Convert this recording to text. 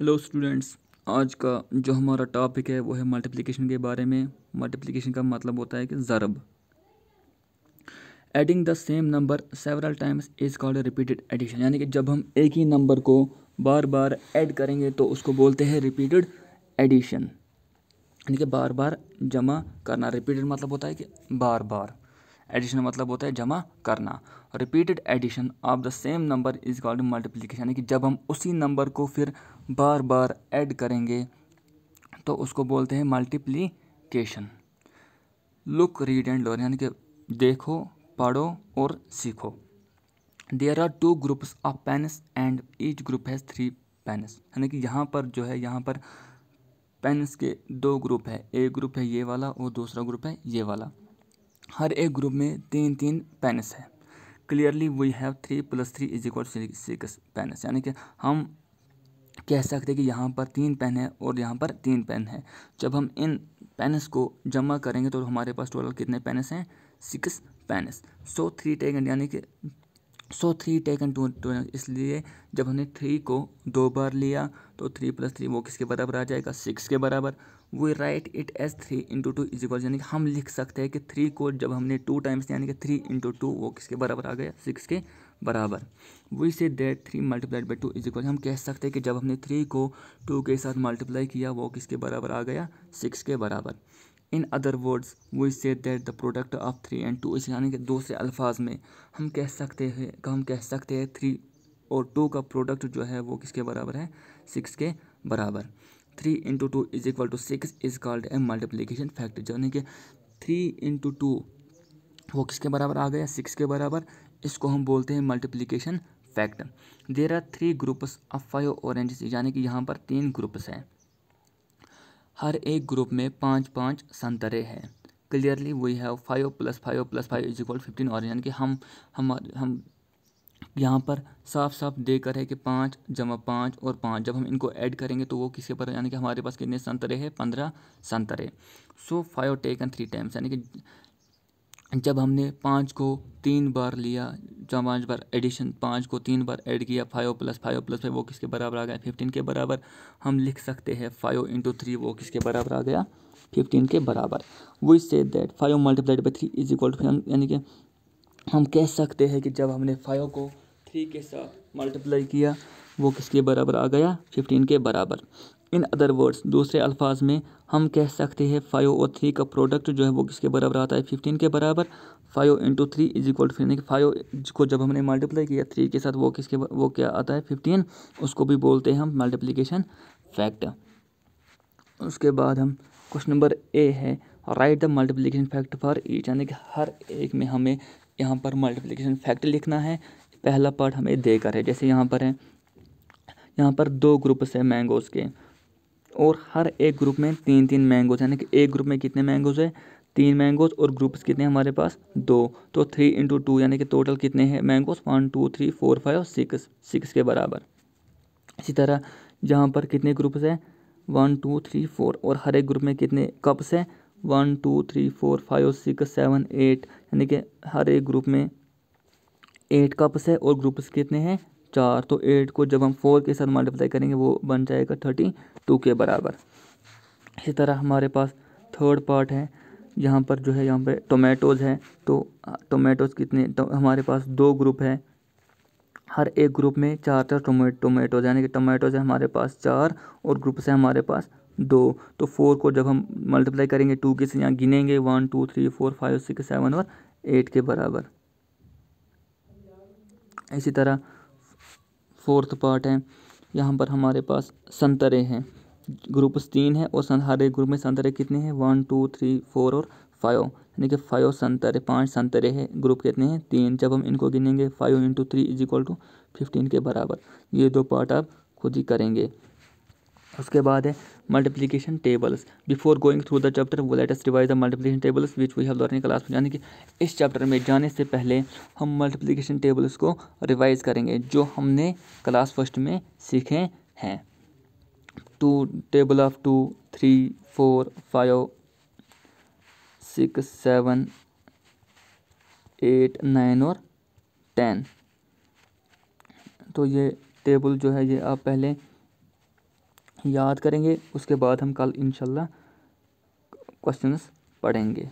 hello students आज का जो हमारा टॉपिक है वो है मल्टीप्लिकेशन के बारे में मल्टीप्लिकेशन का मतलब होता है कि ज़रब adding the same number several times is called repeated addition यानी कि जब हम एक ही नंबर को बार बार ऐड करेंगे तो उसको बोलते हैं रिपीटेड एडिशन यानी कि बार बार जमा करना रिपीटेड मतलब होता है कि बार बार एडिशन मतलब होता है जमा करना repeated addition of the same number is called multiplication यानी कि जब हम उसी नंबर को फिर बार बार ऐड करेंगे तो उसको बोलते हैं multiplication look read and learn यानी कि देखो पढ़ो और सीखो there are two groups of pens and each group has three pens यानी कि यहाँ पर जो है यहाँ पर पेनस के दो ग्रुप है एक ग्रुप है ये वाला और दूसरा ग्रुप है ये वाला हर एक ग्रुप में तीन तीन पेनस है clearly we have three plus three is equal six pens यानी कि हम कह सकते हैं कि यहाँ पर तीन पेन है और यहाँ पर तीन पेन है जब हम इन पेनस को जमा करेंगे तो हमारे पास टोटल कितने पेनस हैं six pens so three taken यानी कि so three taken two two इसलिए जब हमने थ्री को दो बार लिया तो थ्री प्लस थ्री वो किसके बराबर आ जाएगा सिक्स के बराबर we write it as three into two is equal यानी कि हम लिख सकते हैं कि थ्री को जब हमने टू टाइम्स यानी कि थ्री इंटू टू वो किसके बराबर आ गया सिक्स के बराबर we say that three multiplied by two is equal हम कह सकते हैं कि जब हमने थ्री को टू के साथ मल्टीप्लाई किया वो किसके बराबर आ गया सिक्स के बराबर in other words we say that the product of three and two is यानी कि से अल्फाज में हम कह सकते हैं हम कह सकते हैं थ्री और टू का प्रोडक्ट जो है वो किसके बराबर है सिक्स के बराबर three into two is equal to six is called a multiplication factor यानी कि थ्री इंटू टू वो किसके बराबर आ गया सिक्स के बराबर इसको हम बोलते हैं multiplication fact there are three groups of five oranges यानी कि यहाँ पर तीन ग्रुप्स हैं हर एक ग्रुप में पाँच पाँच संतरे हैं clearly we have five plus five plus five is equal fifteen और यानी कि हम हम हम यहाँ पर साफ साफ देकर है कि पाँच जमा पाँच और पाँच जब हम इनको ऐड करेंगे तो वो किसके पर यानी कि हमारे पास कितने संतरे हैं पंद्रह संतरे so five taken three times यानी कि जब हमने पाँच को तीन बार लिया जब पाँच बार एडिशन पाँच को तीन बार ऐड किया five plus five plus five वो किसके बराबर आ गया फिफ्टीन के बराबर हम लिख सकते हैं फाइव इंटू थ्री वो किसके बराबर आ गया फिफ्टीन के बराबर we say that five multiplied by three is equal to यानी कि हम कह सकते हैं कि जब हमने फाइव को थ्री के साथ मल्टीप्लाई किया वो किसके बराबर आ गया फिफ्टीन के बराबर इन अदर वर्ड्स दूसरे अल्फाज में हम कह सकते हैं फाइव और थ्री का प्रोडक्ट जो है वो किसके बराबर आता है फिफ्टीन के बराबर five into three is equal to फिर फाइव को जब हमने मल्टीप्लाई किया थ्री के साथ वो किसके वो क्या आता है फिफ्टीन उसको भी बोलते हैं हम मल्टीप्लीकेशन फैक्ट उसके बाद हम क्वेश्चन नंबर ए है right the multiplication fact for each यानी कि हर एक में हमें यहाँ पर मल्टीप्लीकेशन फैक्ट लिखना है पहला पार्ट हमें देकर है जैसे यहाँ पर है यहाँ पर दो ग्रुप्स हैं मैंगोज़ के और हर एक ग्रुप में तीन तीन मैंगोज यानी कि एक ग्रुप में कितने मैंगोज है तीन मैंगोज और ग्रुप्स कितने हमारे पास दो तो थ्री इंटू टू यानी कि टोटल कितने हैं mangoes one two three four five six six के बराबर इसी तरह यहाँ पर कितने ग्रुप्स हैं वन टू थ्री फोर और हर एक ग्रुप में कितने कप्स हैं one two three four five six seven eight यानी कि हर एक ग्रुप में एट कप्स है और ग्रुप्स कितने हैं चार तो एट को जब हम फोर के साथ मल्टीप्लाई करेंगे वो बन जाएगा थर्टी टू के बराबर इसी तरह हमारे पास थर्ड पार्ट है यहाँ पर जो है यहाँ पर टोमेटोज़ हैं तो टोमेटोज़ कितने तो हमारे पास दो ग्रुप हैं हर एक ग्रुप में चार चार टोमे टोमेटोज यानी कि टोमेटोज है हमारे पास चार और ग्रुप से हमारे पास दो तो फोर को जब हम मल्टीप्लाई करेंगे टू के से यहाँ गिनेंगे one two three four five six seven और एट के बराबर इसी तरह फोर्थ पार्ट है यहाँ पर हमारे पास संतरे हैं ग्रुप्स तीन है और हर एक ग्रुप में संतरे कितने हैं वन टू थ्री फोर और फाइव यानी कि फाइव संतरे पाँच संतरे हैं ग्रुप कितने हैं तीन जब हम इनको गिनेंगे five into three is equal to fifteen के बराबर ये दो पार्ट आप खुद ही करेंगे उसके बाद है multiplication tables before going through the chapter वो latest revise the multiplication tables which we have learning class में जाने की इस चैप्टर में जाने से पहले हम मल्टीप्लिकेशन टेबल्स को रिवाइज करेंगे जो हमने क्लास फर्स्ट में सीखे हैं two table of two three four five six seven eight nine और टेन तो ये टेबल जो है ये आप पहले याद करेंगे उसके बाद हम कल इंशाल्लाह क्वेश्चंस पढ़ेंगे